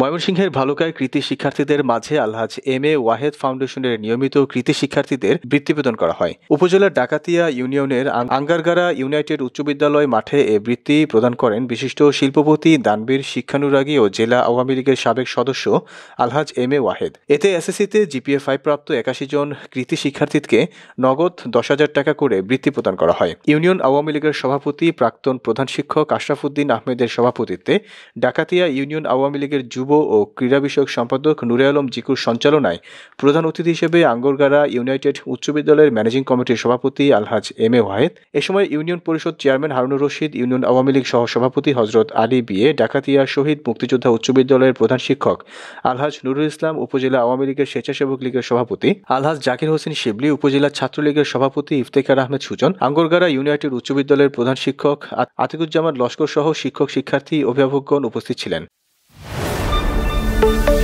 ময়মনসিংহের ভালুকায় কৃতি শিক্ষার্থীদের মাঝে আলহাজ এম এ ওয়াহেদ ফাউন্ডেশনের নিয়মিত কৃতি শিক্ষার্থীদের বৃত্তি প্রদান করা হয় উপজেলার ডাকাতিয়া ইউনিয়নের আঙ্গারগাড়া ইউনাইটেড উচ্চ বিদ্যালয় মাঠে এ বৃত্তি প্রদান করেন বিশিষ্ট শিল্পপতি দানবীর শিক্ষানুরাগী ও জেলা আওয়ামী লীগের সাবেক সদস্য আলহাজ এম এ ওয়াহেদ এতে এসএসসিতে জিপিএ ফাইভ প্রাপ্ত একাশি জন কৃতি শিক্ষার্থীকে নগদ দশ হাজার টাকা করে বৃত্তি প্রদান করা হয় ইউনিয়ন আওয়ামী লীগের সভাপতি প্রাক্তন প্রধান শিক্ষক উদ্দিন আহমেদের সভাপতিত্বে ডাকাতিয়া ইউনিয়ন আওয়ামী লীগের যুব যুব ও ক্রীড়া বিষয়ক সম্পাদক নুরে আলম জিকুর সঞ্চালনায় প্রধান অতিথি হিসেবে আঙ্গরগাড়া ইউনাইটেড উচ্চ বিদ্যালয়ের ম্যানেজিং কমিটির সভাপতি আলহাজ এম এ ওয়াহেদ এ সময় union Parishad chairman Harunur Rashid union Awami League সহসভাপতি সভাপতি হজরত আলী বিয়ে ডাকাতিয়া শহীদ মুক্তিযোদ্ধা উচ্চ বিদ্যালয়ের প্রধান শিক্ষক আলহাজ নুরুল ইসলাম উপজেলা আওয়ামী লীগের স্বেচ্ছাসেবক লীগের সভাপতি আলহাজ জাকির হোসেন শিবলি উপজেলা ছাত্রলীগের সভাপতি ইফতেখার আহমেদ সুজন আঙ্গরগাড়া ইউনাইটেড উচ্চ বিদ্যালয়ের প্রধান শিক্ষক আতিকুজ্জামান লস্কর সহ শিক্ষক শিক্ষার্থী অভিভাবকগণ উপস্থিত ছিলেন Thank you.